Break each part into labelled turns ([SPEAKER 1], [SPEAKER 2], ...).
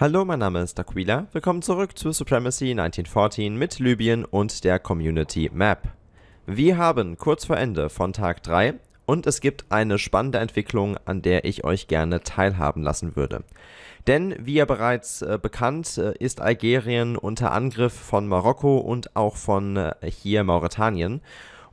[SPEAKER 1] Hallo, mein Name ist Aquila. Willkommen zurück zu Supremacy 1914 mit Libyen und der Community Map. Wir haben kurz vor Ende von Tag 3 und es gibt eine spannende Entwicklung, an der ich euch gerne teilhaben lassen würde. Denn wie ja bereits äh, bekannt, äh, ist Algerien unter Angriff von Marokko und auch von äh, hier Mauretanien.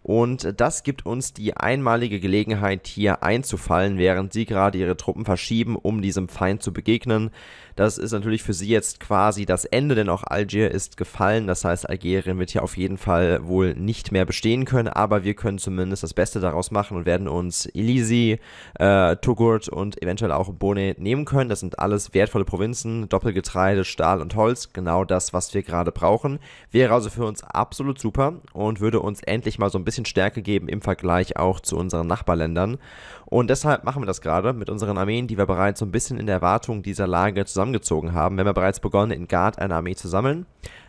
[SPEAKER 1] Und das gibt uns die einmalige Gelegenheit, hier einzufallen, während sie gerade ihre Truppen verschieben, um diesem Feind zu begegnen. Das ist natürlich für sie jetzt quasi das Ende, denn auch Algier ist gefallen. Das heißt, Algerien wird hier auf jeden Fall wohl nicht mehr bestehen können, aber wir können zumindest das Beste daraus machen und werden uns Elisi, äh, Tugurt und eventuell auch Bone nehmen können. Das sind alles wertvolle Provinzen, Doppelgetreide, Stahl und Holz, genau das, was wir gerade brauchen. Wäre also für uns absolut super und würde uns endlich mal so ein bisschen Stärke geben im Vergleich auch zu unseren Nachbarländern. Und deshalb machen wir das gerade mit unseren Armeen, die wir bereits so ein bisschen in der Erwartung dieser Lage zusammen zusammengezogen haben, haben wir bereits begonnen, in Gard eine Armee zu sammeln,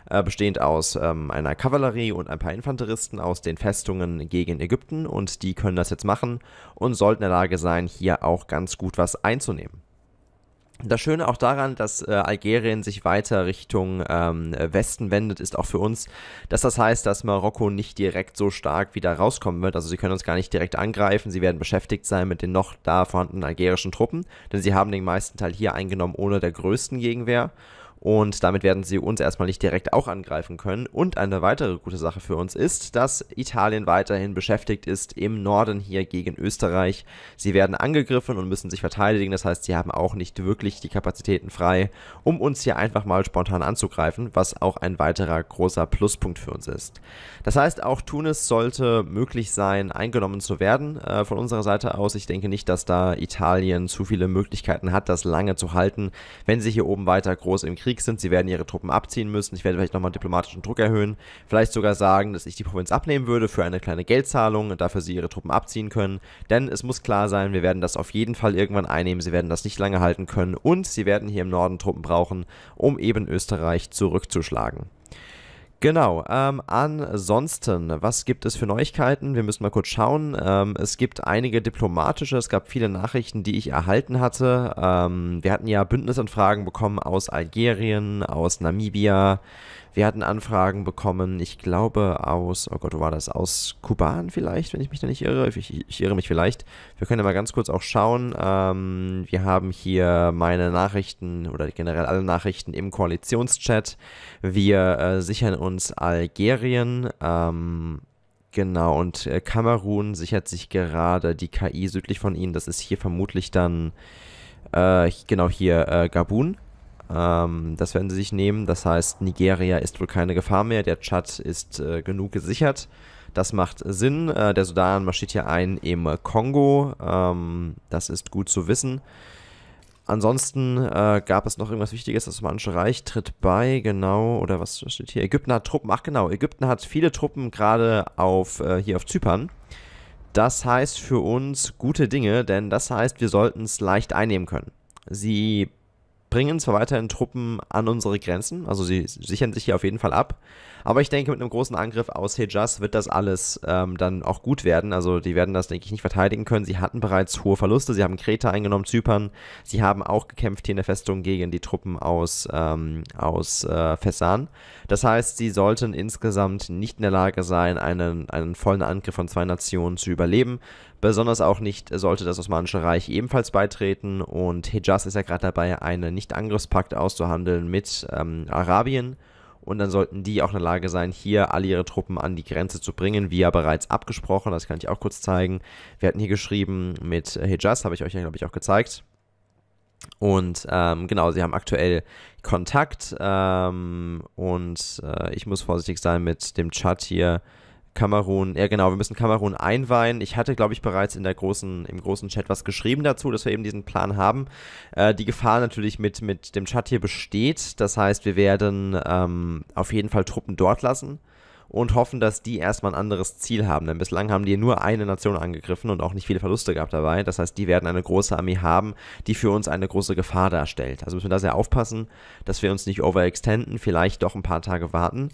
[SPEAKER 1] äh, bestehend aus ähm, einer Kavallerie und ein paar Infanteristen aus den Festungen gegen Ägypten und die können das jetzt machen und sollten in der Lage sein, hier auch ganz gut was einzunehmen. Das Schöne auch daran, dass äh, Algerien sich weiter Richtung ähm, Westen wendet, ist auch für uns, dass das heißt, dass Marokko nicht direkt so stark wieder rauskommen wird. Also sie können uns gar nicht direkt angreifen. Sie werden beschäftigt sein mit den noch da vorhandenen algerischen Truppen, denn sie haben den meisten Teil hier eingenommen ohne der größten Gegenwehr. Und damit werden sie uns erstmal nicht direkt auch angreifen können. Und eine weitere gute Sache für uns ist, dass Italien weiterhin beschäftigt ist im Norden hier gegen Österreich. Sie werden angegriffen und müssen sich verteidigen. Das heißt, sie haben auch nicht wirklich die Kapazitäten frei, um uns hier einfach mal spontan anzugreifen, was auch ein weiterer großer Pluspunkt für uns ist. Das heißt, auch Tunis sollte möglich sein, eingenommen zu werden äh, von unserer Seite aus. Ich denke nicht, dass da Italien zu viele Möglichkeiten hat, das lange zu halten, wenn sie hier oben weiter groß im Krieg Krieg sind. Sie werden ihre Truppen abziehen müssen. Ich werde vielleicht nochmal diplomatischen Druck erhöhen. Vielleicht sogar sagen, dass ich die Provinz abnehmen würde für eine kleine Geldzahlung und dafür sie ihre Truppen abziehen können. Denn es muss klar sein, wir werden das auf jeden Fall irgendwann einnehmen. Sie werden das nicht lange halten können und sie werden hier im Norden Truppen brauchen, um eben Österreich zurückzuschlagen. Genau. Ähm, ansonsten, was gibt es für Neuigkeiten? Wir müssen mal kurz schauen. Ähm, es gibt einige diplomatische, es gab viele Nachrichten, die ich erhalten hatte. Ähm, wir hatten ja Bündnisanfragen bekommen aus Algerien, aus Namibia, wir hatten Anfragen bekommen, ich glaube aus, oh Gott, wo war das? Aus Kuban vielleicht, wenn ich mich da nicht irre. Ich, ich irre mich vielleicht. Wir können ja mal ganz kurz auch schauen. Ähm, wir haben hier meine Nachrichten oder generell alle Nachrichten im Koalitionschat. Wir äh, sichern uns Algerien. Ähm, Genau, und äh, Kamerun sichert sich gerade die KI südlich von ihnen. Das ist hier vermutlich dann, äh, genau hier, äh, Gabun. Ähm, das werden sie sich nehmen. Das heißt, Nigeria ist wohl keine Gefahr mehr. Der Tschad ist äh, genug gesichert. Das macht Sinn. Äh, der Sudan marschiert hier ein im Kongo. Ähm, das ist gut zu wissen. Ansonsten äh, gab es noch irgendwas Wichtiges. Das Osmanische Reich tritt bei, genau, oder was steht hier? Ägypten hat Truppen, ach genau, Ägypten hat viele Truppen gerade äh, hier auf Zypern. Das heißt für uns gute Dinge, denn das heißt, wir sollten es leicht einnehmen können. Sie bringen zwar weiterhin Truppen an unsere Grenzen, also sie sichern sich hier auf jeden Fall ab, aber ich denke, mit einem großen Angriff aus Hejaz wird das alles ähm, dann auch gut werden. Also die werden das, denke ich, nicht verteidigen können. Sie hatten bereits hohe Verluste, sie haben Kreta eingenommen, Zypern, sie haben auch gekämpft hier in der Festung gegen die Truppen aus, ähm, aus äh, Fessan. Das heißt, sie sollten insgesamt nicht in der Lage sein, einen, einen vollen Angriff von zwei Nationen zu überleben. Besonders auch nicht sollte das Osmanische Reich ebenfalls beitreten und Hejaz ist ja gerade dabei, eine nicht nicht-Angriffspakt auszuhandeln mit ähm, Arabien. Und dann sollten die auch in der Lage sein, hier alle ihre Truppen an die Grenze zu bringen, wie ja bereits abgesprochen. Das kann ich auch kurz zeigen. Wir hatten hier geschrieben mit Hijaz, habe ich euch ja, glaube ich, auch gezeigt. Und ähm, genau, sie haben aktuell Kontakt ähm, und äh, ich muss vorsichtig sein mit dem Chat hier. Kamerun, ja genau, wir müssen Kamerun einweihen. Ich hatte, glaube ich, bereits in der großen, im großen Chat was geschrieben dazu, dass wir eben diesen Plan haben. Äh, die Gefahr natürlich mit, mit dem Chat hier besteht. Das heißt, wir werden ähm, auf jeden Fall Truppen dort lassen und hoffen, dass die erstmal ein anderes Ziel haben. Denn bislang haben die nur eine Nation angegriffen und auch nicht viele Verluste gehabt dabei. Das heißt, die werden eine große Armee haben, die für uns eine große Gefahr darstellt. Also müssen wir da sehr aufpassen, dass wir uns nicht overextenden, vielleicht doch ein paar Tage warten.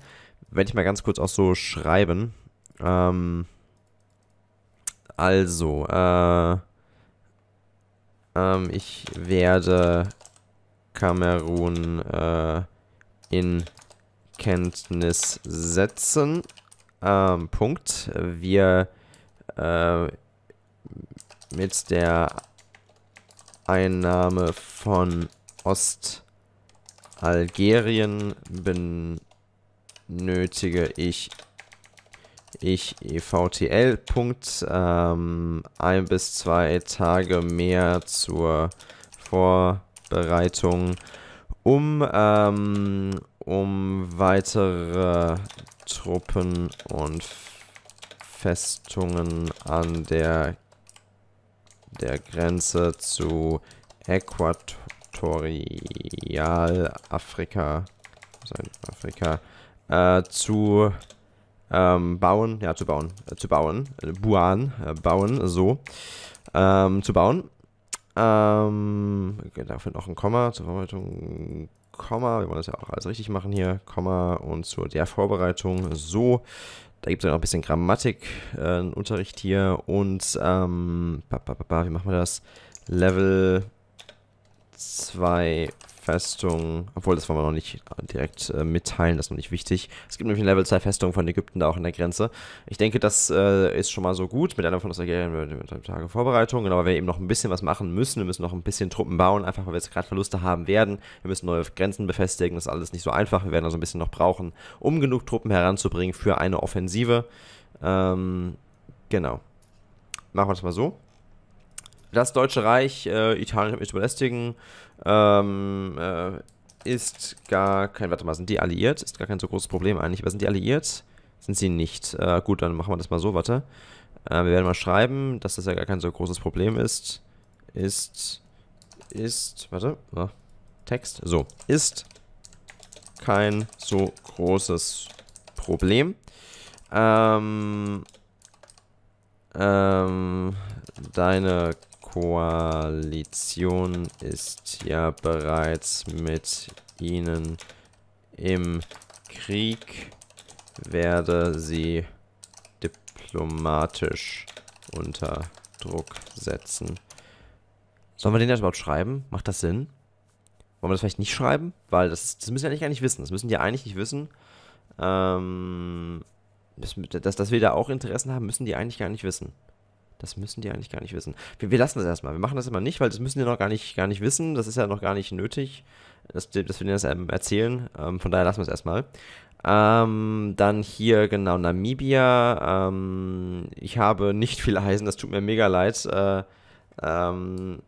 [SPEAKER 1] Wenn ich mal ganz kurz auch so schreiben ähm, also, äh, ähm, ich werde Kamerun äh, in Kenntnis setzen. Ähm, Punkt. Wir äh, mit der Einnahme von Ostalgerien benötige ich ich evtl. Punkt, ähm, ein bis zwei Tage mehr zur Vorbereitung, um, ähm, um weitere Truppen und Festungen an der, der Grenze zu Äquatorialafrika Afrika, äh, zu ähm, bauen, ja, zu bauen, äh, zu bauen, äh, buan, äh, bauen, so, ähm, zu bauen. Ähm, dafür noch ein Komma zur Vorbereitung, Komma, wir wollen das ja auch alles richtig machen hier, Komma und zur der Vorbereitung, so. Da gibt es ja noch ein bisschen Grammatikunterricht äh, Unterricht hier und, ähm, pa, pa, pa, wie machen wir das? Level zwei Festungen, obwohl das wollen wir noch nicht direkt äh, mitteilen, das ist noch nicht wichtig. Es gibt nämlich eine Level 2 Festung von Ägypten da auch an der Grenze. Ich denke, das äh, ist schon mal so gut. Mit einer von uns ergehen wir mit Tage Vorbereitung, genau, weil wir eben noch ein bisschen was machen müssen. Wir müssen noch ein bisschen Truppen bauen, einfach weil wir jetzt gerade Verluste haben werden. Wir müssen neue Grenzen befestigen, das ist alles nicht so einfach. Wir werden also ein bisschen noch brauchen, um genug Truppen heranzubringen für eine Offensive. Ähm, genau. Machen wir das mal so das Deutsche Reich äh, Italien mit belästigen ähm, äh, ist gar kein, warte mal, sind die alliiert? Ist gar kein so großes Problem eigentlich, aber sind die alliiert? Sind sie nicht. Äh, gut, dann machen wir das mal so, warte. Äh, wir werden mal schreiben, dass das ja gar kein so großes Problem ist. Ist, ist, warte, oh, Text, so, ist kein so großes Problem. Ähm, ähm, deine Koalition ist ja bereits mit ihnen im Krieg, werde sie diplomatisch unter Druck setzen. Sollen wir den das überhaupt schreiben? Macht das Sinn? Wollen wir das vielleicht nicht schreiben? Weil das, das müssen wir eigentlich gar nicht wissen. Das müssen die eigentlich nicht wissen. Ähm, dass, dass wir da auch Interessen haben, müssen die eigentlich gar nicht wissen. Das müssen die eigentlich gar nicht wissen. Wir, wir lassen das erstmal. Wir machen das immer nicht, weil das müssen die noch gar nicht, gar nicht wissen. Das ist ja noch gar nicht nötig, dass, dass wir denen das ähm, erzählen. Ähm, von daher lassen wir es erstmal. Ähm, dann hier genau Namibia. Ähm, ich habe nicht viel Eisen, das tut mir mega leid. Äh, ähm,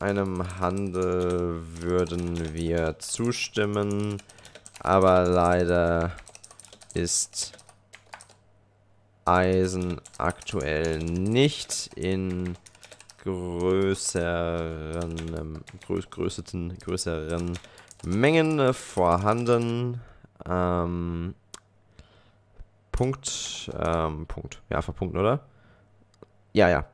[SPEAKER 1] einem Handel würden wir zustimmen, aber leider ist Eisen aktuell nicht in größeren, größ, größten, größeren Mengen vorhanden. Ähm, Punkt, ähm, Punkt. Ja, verpunkten, oder? Ja, ja.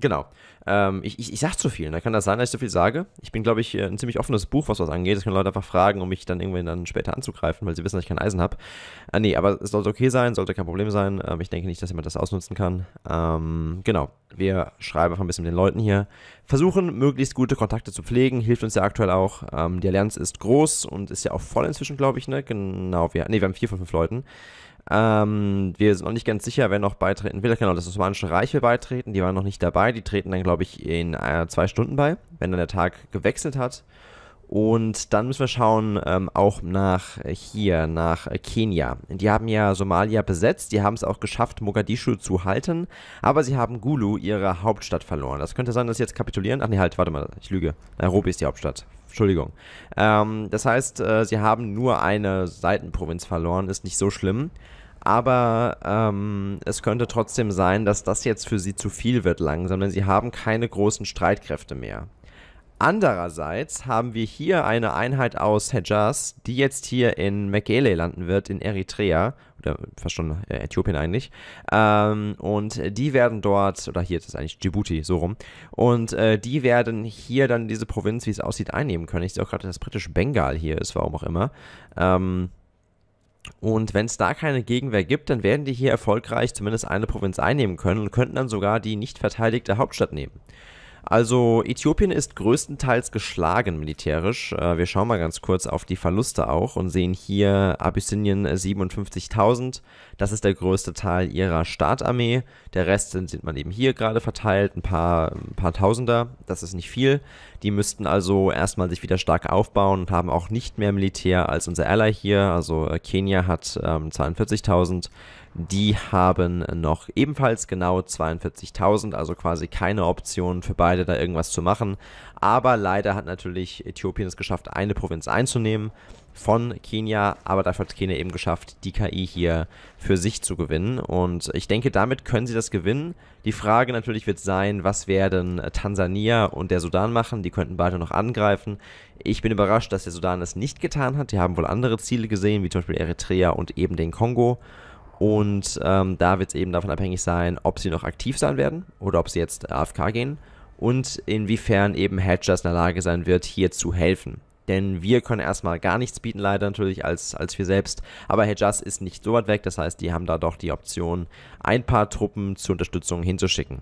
[SPEAKER 1] Genau. Ähm, ich, ich, ich sag zu viel, da ne? kann das sein, dass ich zu viel sage. Ich bin, glaube ich, äh, ein ziemlich offenes Buch, was das angeht. Das können Leute einfach fragen, um mich dann irgendwann dann später anzugreifen, weil sie wissen, dass ich kein Eisen habe. Äh, nee, aber es sollte okay sein, sollte kein Problem sein. Ähm, ich denke nicht, dass jemand das ausnutzen kann. Ähm, genau. Wir schreiben einfach ein bisschen mit den Leuten hier. Versuchen, möglichst gute Kontakte zu pflegen. Hilft uns ja aktuell auch. Ähm, die Allianz ist groß und ist ja auch voll inzwischen, glaube ich, ne? Genau, wir, nee, wir haben vier von fünf Leuten. Ähm, wir sind noch nicht ganz sicher, wer noch beitreten will. Genau, das Osmanische Reich will beitreten. Die waren noch nicht dabei. Die treten dann, glaube ich, in äh, zwei Stunden bei, wenn dann der Tag gewechselt hat. Und dann müssen wir schauen, ähm, auch nach hier, nach Kenia. Die haben ja Somalia besetzt, die haben es auch geschafft, Mogadischu zu halten, aber sie haben Gulu, ihre Hauptstadt, verloren. Das könnte sein, dass sie jetzt kapitulieren. Ach nee, halt, warte mal, ich lüge. Nairobi ist die Hauptstadt. Entschuldigung. Ähm, das heißt, äh, sie haben nur eine Seitenprovinz verloren, ist nicht so schlimm. Aber ähm, es könnte trotzdem sein, dass das jetzt für sie zu viel wird langsam, denn sie haben keine großen Streitkräfte mehr. Andererseits haben wir hier eine Einheit aus Hejaz, die jetzt hier in Mekele landen wird, in Eritrea, oder fast schon äh, Äthiopien eigentlich. Ähm, und die werden dort, oder hier ist es eigentlich Djibouti, so rum. Und äh, die werden hier dann diese Provinz, wie es aussieht, einnehmen können. Ich sehe auch gerade, dass das britische Bengal hier ist, warum auch immer. Ähm, und wenn es da keine Gegenwehr gibt, dann werden die hier erfolgreich zumindest eine Provinz einnehmen können und könnten dann sogar die nicht verteidigte Hauptstadt nehmen. Also Äthiopien ist größtenteils geschlagen militärisch. Äh, wir schauen mal ganz kurz auf die Verluste auch und sehen hier Abyssinien 57.000. Das ist der größte Teil ihrer Startarmee. Der Rest sieht man eben hier gerade verteilt, ein paar, ein paar Tausender. Das ist nicht viel. Die müssten also erstmal sich wieder stark aufbauen und haben auch nicht mehr Militär als unser Ally hier. Also äh, Kenia hat ähm, 42.000. Die haben noch ebenfalls genau 42.000, also quasi keine Option für beide da irgendwas zu machen. Aber leider hat natürlich Äthiopien es geschafft, eine Provinz einzunehmen von Kenia, aber dafür hat Kenia eben geschafft, die KI hier für sich zu gewinnen. Und ich denke, damit können sie das gewinnen. Die Frage natürlich wird sein, was werden äh, Tansania und der Sudan machen? Die könnten beide noch angreifen. Ich bin überrascht, dass der Sudan es nicht getan hat. Die haben wohl andere Ziele gesehen, wie zum Beispiel Eritrea und eben den Kongo. Und ähm, da wird es eben davon abhängig sein, ob sie noch aktiv sein werden oder ob sie jetzt AFK gehen und inwiefern eben Hedgers in der Lage sein wird, hier zu helfen. Denn wir können erstmal gar nichts bieten, leider natürlich, als, als wir selbst. Aber Hedgers ist nicht so weit weg, das heißt, die haben da doch die Option, ein paar Truppen zur Unterstützung hinzuschicken.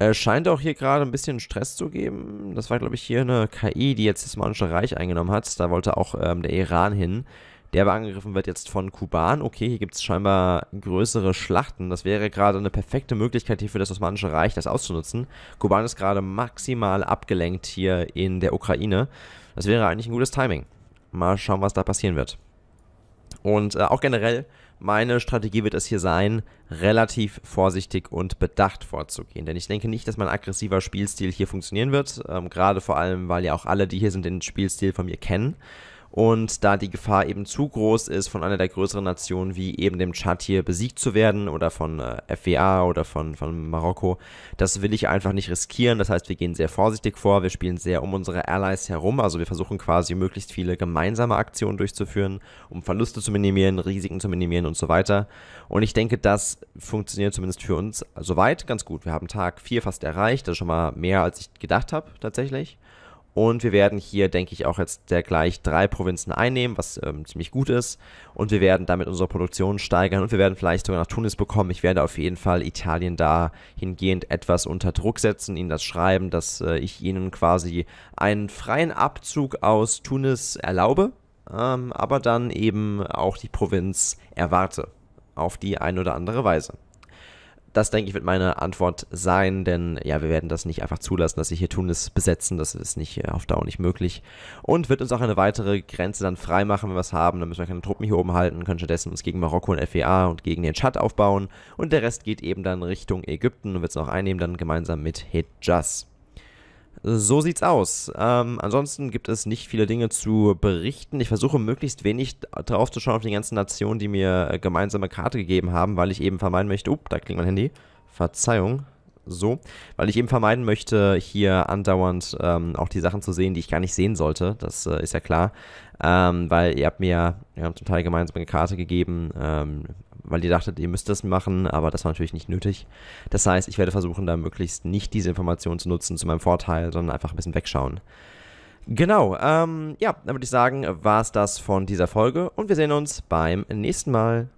[SPEAKER 1] Äh, scheint auch hier gerade ein bisschen Stress zu geben. Das war, glaube ich, hier eine KI, die jetzt das Manische Reich eingenommen hat. Da wollte auch ähm, der Iran hin der aber angegriffen wird jetzt von Kuban. Okay, hier gibt es scheinbar größere Schlachten. Das wäre gerade eine perfekte Möglichkeit hier für das Osmanische Reich, das auszunutzen. Kuban ist gerade maximal abgelenkt hier in der Ukraine. Das wäre eigentlich ein gutes Timing. Mal schauen, was da passieren wird. Und äh, auch generell, meine Strategie wird es hier sein, relativ vorsichtig und bedacht vorzugehen. Denn ich denke nicht, dass mein aggressiver Spielstil hier funktionieren wird. Ähm, gerade vor allem, weil ja auch alle, die hier sind, den Spielstil von mir kennen. Und da die Gefahr eben zu groß ist, von einer der größeren Nationen wie eben dem Tschad hier besiegt zu werden oder von äh, FWA oder von, von Marokko, das will ich einfach nicht riskieren. Das heißt, wir gehen sehr vorsichtig vor, wir spielen sehr um unsere Allies herum. Also wir versuchen quasi möglichst viele gemeinsame Aktionen durchzuführen, um Verluste zu minimieren, Risiken zu minimieren und so weiter. Und ich denke, das funktioniert zumindest für uns soweit ganz gut. Wir haben Tag 4 fast erreicht, das ist schon mal mehr, als ich gedacht habe tatsächlich. Und wir werden hier, denke ich, auch jetzt der gleich drei Provinzen einnehmen, was ähm, ziemlich gut ist. Und wir werden damit unsere Produktion steigern und wir werden vielleicht sogar nach Tunis bekommen. Ich werde auf jeden Fall Italien dahingehend etwas unter Druck setzen, ihnen das schreiben, dass äh, ich ihnen quasi einen freien Abzug aus Tunis erlaube, ähm, aber dann eben auch die Provinz erwarte. Auf die eine oder andere Weise das denke ich wird meine Antwort sein, denn ja, wir werden das nicht einfach zulassen, dass sie hier Tunis besetzen, das ist nicht äh, auf Dauer nicht möglich und wird uns auch eine weitere Grenze dann freimachen, wenn wir es haben, dann müssen wir keine Truppen hier oben halten, können stattdessen uns gegen Marokko und FEA und gegen den Tschad aufbauen und der Rest geht eben dann Richtung Ägypten und wird es noch einnehmen, dann gemeinsam mit Hejaz. So sieht's aus. Ähm, ansonsten gibt es nicht viele Dinge zu berichten. Ich versuche möglichst wenig drauf zu schauen auf die ganzen Nationen, die mir äh, gemeinsame Karte gegeben haben, weil ich eben vermeiden möchte, up, da klingt mein Handy. Verzeihung, so, weil ich eben vermeiden möchte, hier andauernd ähm, auch die Sachen zu sehen, die ich gar nicht sehen sollte. Das äh, ist ja klar, ähm, weil ihr habt mir ihr zum Teil gemeinsam eine Karte gegeben, ähm, weil ihr dachtet, ihr müsst das machen, aber das war natürlich nicht nötig. Das heißt, ich werde versuchen, da möglichst nicht diese Informationen zu nutzen zu meinem Vorteil, sondern einfach ein bisschen wegschauen. Genau, ähm, ja, dann würde ich sagen, war es das von dieser Folge und wir sehen uns beim nächsten Mal.